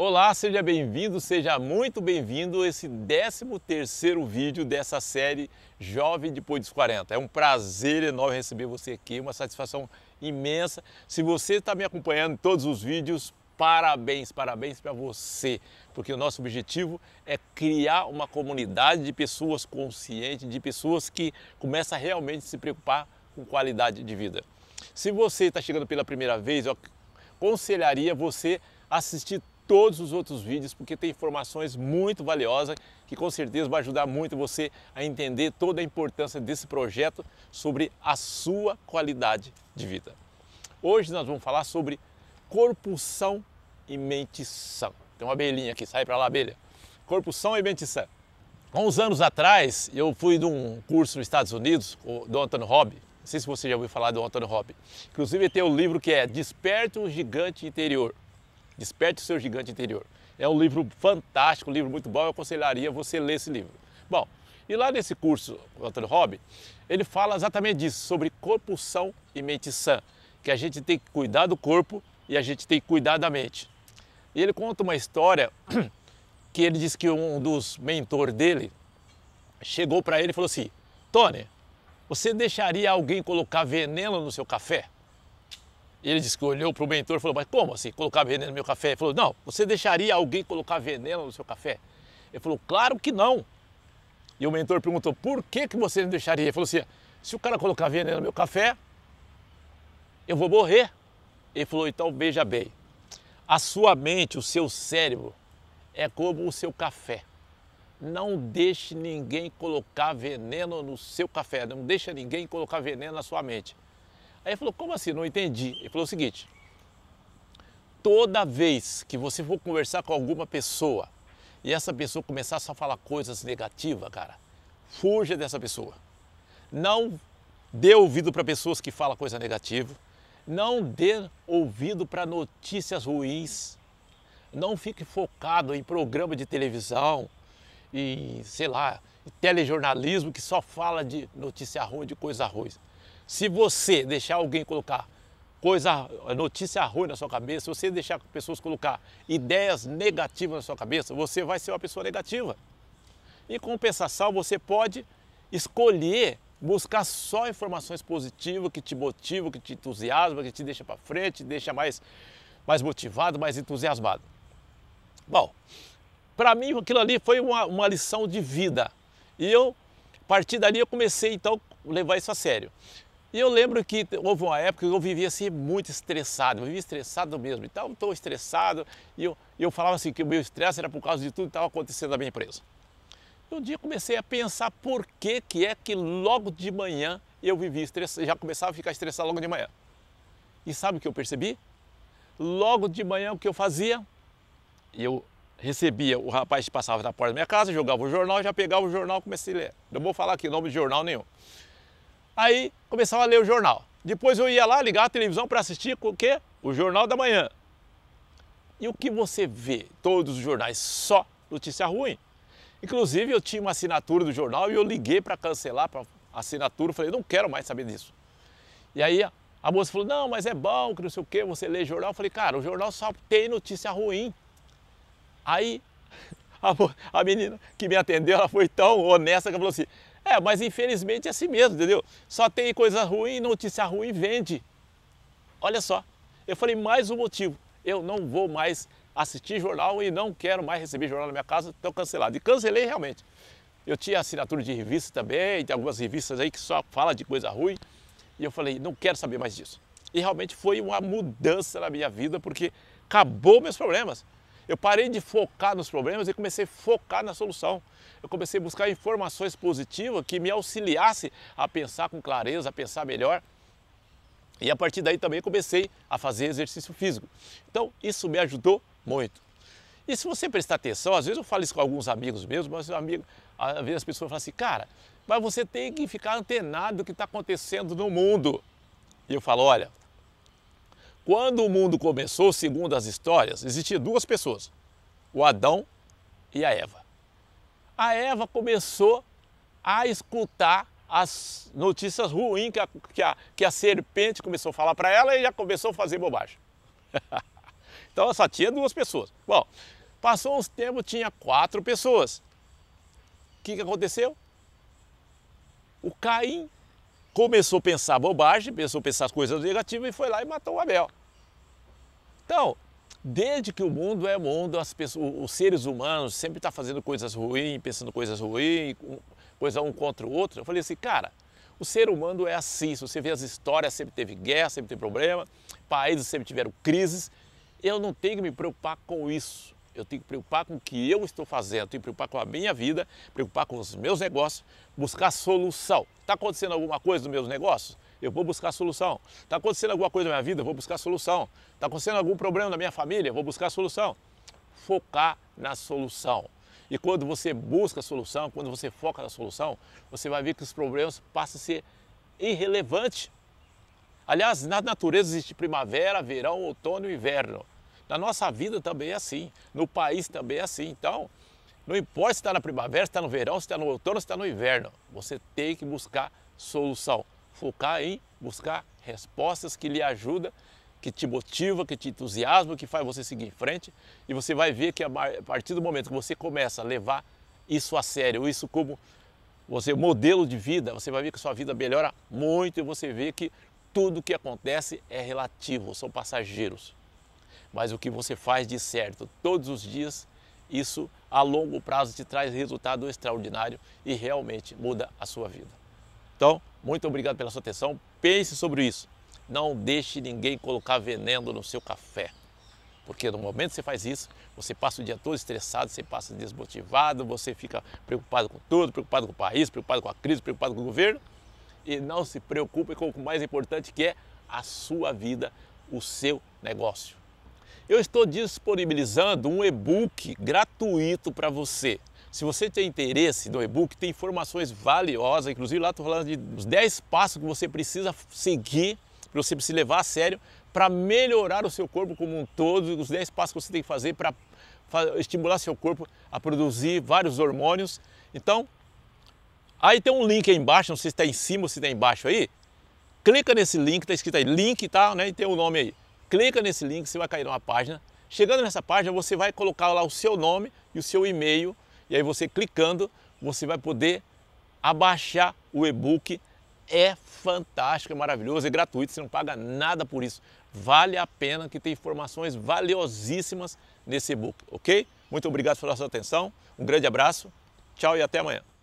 Olá, seja bem-vindo, seja muito bem-vindo a esse 13 vídeo dessa série Jovem Depois dos 40. É um prazer enorme receber você aqui, uma satisfação imensa. Se você está me acompanhando em todos os vídeos, parabéns, parabéns para você, porque o nosso objetivo é criar uma comunidade de pessoas conscientes, de pessoas que começam a realmente se preocupar com qualidade de vida. Se você está chegando pela primeira vez, eu aconselharia você assistir todos os outros vídeos porque tem informações muito valiosas que com certeza vai ajudar muito você a entender toda a importância desse projeto sobre a sua qualidade de vida. Hoje nós vamos falar sobre corpo são e mente sã. Tem uma abelhinha aqui, sai para lá, abelha. Corpo são e mente sã. Há uns anos atrás, eu fui de um curso nos Estados Unidos, do Anthony Hobbes, não sei se você já ouviu falar do Anthony Hobbes. Inclusive tem um livro que é Desperte o Gigante Interior. Desperte o seu gigante interior. É um livro fantástico, um livro muito bom, eu aconselharia você ler esse livro. Bom, e lá nesse curso, o Antônio ele fala exatamente disso, sobre corpo sã e mente sã, que a gente tem que cuidar do corpo e a gente tem que cuidar da mente. E ele conta uma história que ele diz que um dos mentores dele chegou para ele e falou assim: Tony, você deixaria alguém colocar veneno no seu café? ele disse que olhou para o mentor e falou, mas como assim, colocar veneno no meu café? Ele falou, não, você deixaria alguém colocar veneno no seu café? Ele falou, claro que não. E o mentor perguntou, por que, que você não deixaria? Ele falou assim, se o cara colocar veneno no meu café, eu vou morrer. Ele falou, então veja bem, a sua mente, o seu cérebro, é como o seu café. Não deixe ninguém colocar veneno no seu café, não deixe ninguém colocar veneno na sua mente. Aí ele falou: Como assim? Não entendi. Ele falou o seguinte: Toda vez que você for conversar com alguma pessoa e essa pessoa começar a só falar coisas negativas, cara, fuja dessa pessoa. Não dê ouvido para pessoas que falam coisa negativa. Não dê ouvido para notícias ruins. Não fique focado em programa de televisão e, sei lá, telejornalismo que só fala de notícia ruim, de coisa ruim. Se você deixar alguém colocar coisa, notícia ruim na sua cabeça, se você deixar pessoas colocar ideias negativas na sua cabeça, você vai ser uma pessoa negativa. Em compensação, você pode escolher buscar só informações positivas que te motivam, que te entusiasmam, que te deixa para frente, te deixa mais, mais motivado, mais entusiasmado. Bom, para mim aquilo ali foi uma, uma lição de vida. E eu, a partir dali, eu comecei então a levar isso a sério. E eu lembro que houve uma época que eu vivia assim muito estressado, eu vivia estressado mesmo, e estou estressado, e eu, eu falava assim que o meu estresse era por causa de tudo que estava acontecendo na minha empresa. E um dia comecei a pensar por que, que é que logo de manhã eu vivia estressado, já começava a ficar estressado logo de manhã. E sabe o que eu percebi? Logo de manhã o que eu fazia? Eu recebia o rapaz que passava na porta da minha casa, jogava o jornal, já pegava o jornal e comecei a ler. Não vou falar aqui o nome de jornal nenhum. Aí começava a ler o jornal. Depois eu ia lá ligar a televisão para assistir o quê? O Jornal da Manhã. E o que você vê? Todos os jornais, só notícia ruim. Inclusive, eu tinha uma assinatura do jornal e eu liguei para cancelar a assinatura. Falei, não quero mais saber disso. E aí a moça falou, não, mas é bom, que não sei o quê, você lê jornal. Eu falei, cara, o jornal só tem notícia ruim. Aí a, menina que me atendeu, ela foi tão honesta que falou assim, é, mas infelizmente é assim mesmo, entendeu? Só tem coisa ruim, notícia ruim vende. Olha só. Eu falei mais um motivo. Eu não vou mais assistir jornal e não quero mais receber jornal na minha casa, estou cancelado. E cancelei realmente. Eu tinha assinatura de revista também, tem algumas revistas aí que só fala de coisa ruim. E eu falei, não quero saber mais disso. E realmente foi uma mudança na minha vida, porque acabou meus problemas. Eu parei de focar nos problemas e comecei a focar na solução. Eu comecei a buscar informações positivas que me auxiliasse a pensar com clareza, a pensar melhor. E a partir daí também comecei a fazer exercício físico. Então, isso me ajudou muito. E se você prestar atenção, às vezes eu falo isso com alguns amigos meus, mas amigo, às vezes as pessoas falam assim, cara, mas você tem que ficar antenado do que está acontecendo no mundo. E eu falo, olha, quando o mundo começou, segundo as histórias, existiam duas pessoas: o Adão e a Eva. A Eva começou a escutar as notícias ruins que a, que a, que a serpente começou a falar para ela e já começou a fazer bobagem. então ela só tinha duas pessoas. Bom, passou uns tempos, tinha quatro pessoas. O que, que aconteceu? O Caim começou a pensar bobagem, começou a pensar as coisas negativas e foi lá e matou o Abel. Então, desde que o mundo é mundo, pessoas, os seres humanos sempre estão tá fazendo coisas ruins, pensando coisas ruins, coisa um contra o outro. Eu falei assim, cara, o ser humano é assim. Se você vê as histórias, sempre teve guerra, sempre teve problema, países sempre tiveram crises. Eu não tenho que me preocupar com isso. Eu tenho que preocupar com o que eu estou fazendo, eu tenho que preocupar com a minha vida, preocupar com os meus negócios, buscar solução. Está acontecendo alguma coisa nos meus negócios? eu vou buscar a solução. Está acontecendo alguma coisa na minha vida, eu vou buscar a solução. Está acontecendo algum problema na minha família, eu vou buscar a solução. Focar na solução. E quando você busca a solução, quando você foca na solução, você vai ver que os problemas passam a ser irrelevantes. Aliás, na natureza existe primavera, verão, outono e inverno. Na nossa vida também é assim, no país também é assim. Então, não importa se está na primavera, se está no verão, se está no outono, se está no inverno, você tem que buscar solução focar em buscar respostas que lhe ajuda, que te motiva, que te entusiasma, que faz você seguir em frente. E você vai ver que a partir do momento que você começa a levar isso a sério, isso como você modelo de vida, você vai ver que sua vida melhora muito e você vê que tudo que acontece é relativo, são passageiros. Mas o que você faz de certo todos os dias, isso a longo prazo te traz resultado extraordinário e realmente muda a sua vida. Então, muito obrigado pela sua atenção. Pense sobre isso. Não deixe ninguém colocar veneno no seu café. Porque no momento que você faz isso, você passa o dia todo estressado, você passa desmotivado, você fica preocupado com tudo, preocupado com o país, preocupado com a crise, preocupado com o governo. E não se preocupe com o é mais importante que é a sua vida, o seu negócio. Eu estou disponibilizando um e-book gratuito para você. Se você tem interesse no e-book, tem informações valiosas, inclusive lá estou falando de os 10 passos que você precisa seguir para você se levar a sério para melhorar o seu corpo como um todo, os 10 passos que você tem que fazer para estimular seu corpo a produzir vários hormônios. Então, aí tem um link aí embaixo, não sei se está em cima ou se está embaixo aí. Clica nesse link, está escrito aí, link, tá? Né? E tem o um nome aí. Clica nesse link, você vai cair numa página. Chegando nessa página, você vai colocar lá o seu nome e o seu e-mail e aí você clicando, você vai poder abaixar o e-book. É fantástico, é maravilhoso, é gratuito, você não paga nada por isso. Vale a pena que tem informações valiosíssimas nesse e-book, ok? Muito obrigado pela sua atenção, um grande abraço, tchau e até amanhã.